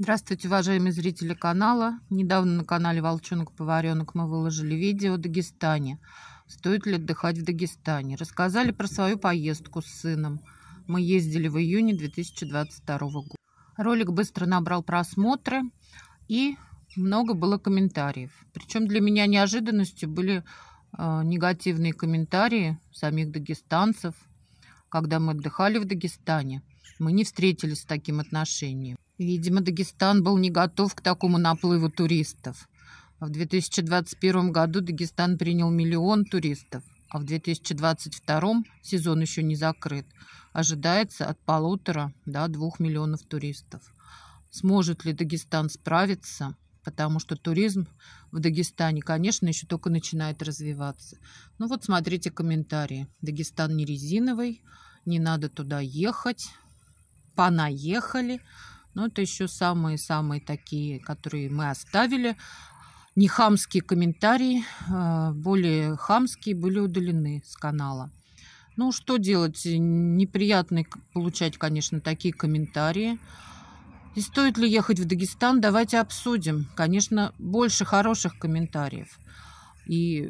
Здравствуйте, уважаемые зрители канала. Недавно на канале Волчонок Поваренок мы выложили видео о Дагестане. Стоит ли отдыхать в Дагестане? Рассказали про свою поездку с сыном. Мы ездили в июне 2022 года. Ролик быстро набрал просмотры и много было комментариев. Причем для меня неожиданностью были э, негативные комментарии самих дагестанцев, когда мы отдыхали в Дагестане. Мы не встретились с таким отношением. Видимо, Дагестан был не готов к такому наплыву туристов. А в 2021 году Дагестан принял миллион туристов, а в 2022 сезон еще не закрыт. Ожидается от полутора до двух миллионов туристов. Сможет ли Дагестан справиться? Потому что туризм в Дагестане, конечно, еще только начинает развиваться. Ну вот смотрите комментарии. Дагестан не резиновый, не надо туда ехать, понаехали. Но ну, это еще самые-самые такие, которые мы оставили. Не хамские комментарии, а, более хамские были удалены с канала. Ну, что делать? Неприятно получать, конечно, такие комментарии. И стоит ли ехать в Дагестан, давайте обсудим. Конечно, больше хороших комментариев. И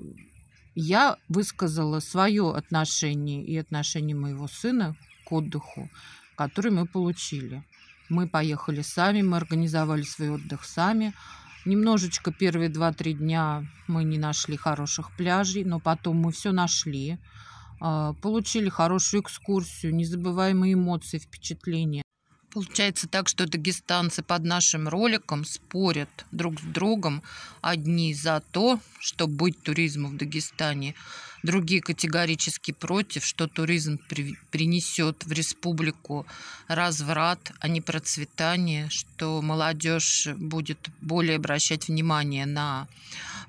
я высказала свое отношение и отношение моего сына к отдыху, который мы получили. Мы поехали сами, мы организовали свой отдых сами. Немножечко первые два-три дня мы не нашли хороших пляжей, но потом мы все нашли. А, получили хорошую экскурсию, незабываемые эмоции, впечатления. Получается так, что дагестанцы под нашим роликом спорят друг с другом. Одни за то, что быть туризмом в Дагестане, другие категорически против, что туризм при, принесет в республику разврат, а не процветание, что молодежь будет более обращать внимание на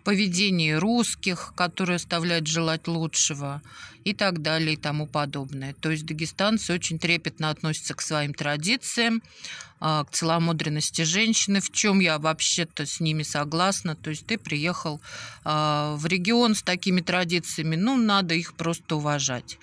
поведении русских, которые оставляют желать лучшего и так далее и тому подобное. То есть дагестанцы очень трепетно относятся к своим традициям, а, к целомудренности женщины, в чем я вообще-то с ними согласна. То есть ты приехал а, в регион с такими традициями, ну, надо их просто уважать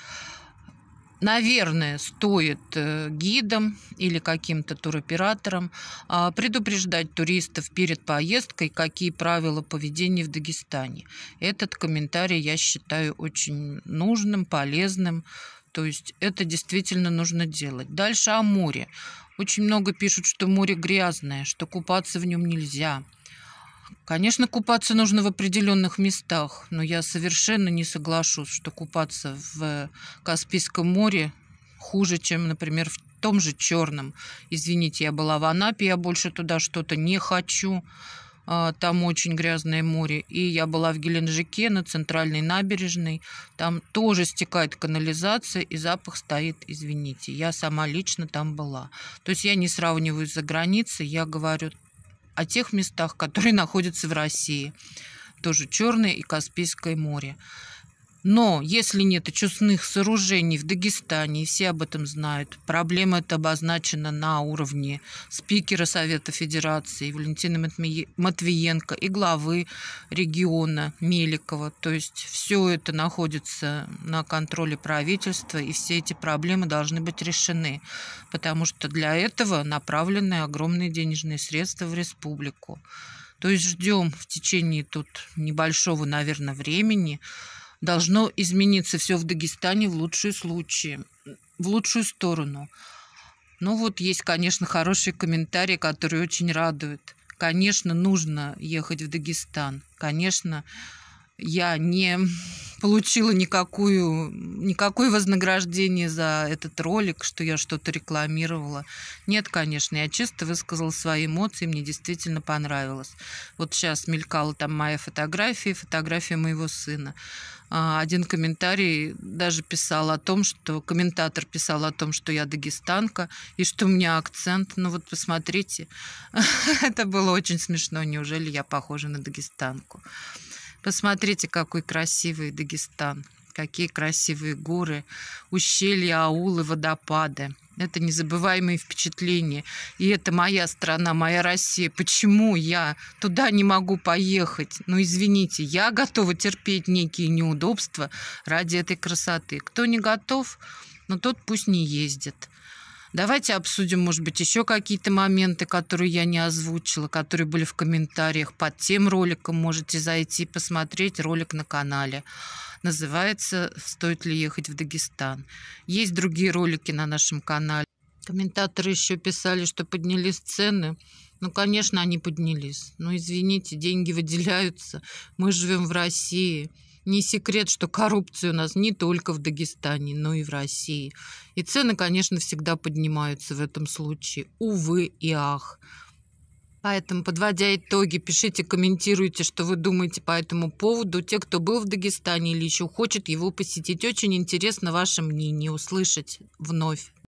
наверное, стоит э, гидам или каким-то туроператорам а, предупреждать туристов перед поездкой, какие правила поведения в Дагестане. Этот комментарий я считаю очень нужным, полезным. То есть это действительно нужно делать. Дальше о море. Очень много пишут, что море грязное, что купаться в нем нельзя – Конечно, купаться нужно в определенных местах, но я совершенно не соглашусь, что купаться в Каспийском море хуже, чем, например, в том же Черном. Извините, я была в Анапе, я больше туда что-то не хочу. А, там очень грязное море. И я была в Геленджике на центральной набережной. Там тоже стекает канализация, и запах стоит, извините. Я сама лично там была. То есть я не сравниваю за границей, я говорю о тех местах, которые находятся в России. Тоже Черное и Каспийское море. Но если нет очистных сооружений в Дагестане, и все об этом знают, проблема эта обозначена на уровне спикера Совета Федерации Валентина Матвиенко и главы региона Меликова. То есть все это находится на контроле правительства, и все эти проблемы должны быть решены, потому что для этого направлены огромные денежные средства в республику. То есть ждем в течение тут небольшого, наверное, времени должно измениться все в Дагестане в лучшие случаи, в лучшую сторону. Ну вот есть, конечно, хорошие комментарии, которые очень радуют. Конечно, нужно ехать в Дагестан. Конечно, я не получила никакую, никакое вознаграждение за этот ролик, что я что-то рекламировала. Нет, конечно, я чисто высказала свои эмоции, мне действительно понравилось. Вот сейчас мелькала там моя фотография, фотография моего сына. А, один комментарий даже писал о том, что комментатор писал о том, что я дагестанка и что у меня акцент. Ну вот посмотрите, это было очень смешно. Неужели я похожа на дагестанку? Посмотрите, какой красивый Дагестан. Какие красивые горы, ущелья, аулы, водопады. Это незабываемые впечатления. И это моя страна, моя Россия. Почему я туда не могу поехать? Ну, извините, я готова терпеть некие неудобства ради этой красоты. Кто не готов, но ну, тот пусть не ездит. Давайте обсудим, может быть, еще какие-то моменты, которые я не озвучила, которые были в комментариях под тем роликом. Можете зайти и посмотреть ролик на канале. Называется «Стоит ли ехать в Дагестан?». Есть другие ролики на нашем канале. Комментаторы еще писали, что поднялись цены. Ну, конечно, они поднялись. Но, ну, извините, деньги выделяются. Мы живем в России. Не секрет, что коррупция у нас не только в Дагестане, но и в России. И цены, конечно, всегда поднимаются в этом случае. Увы и ах. Поэтому, подводя итоги, пишите, комментируйте, что вы думаете по этому поводу. Те, кто был в Дагестане или еще хочет его посетить, очень интересно ваше мнение услышать вновь.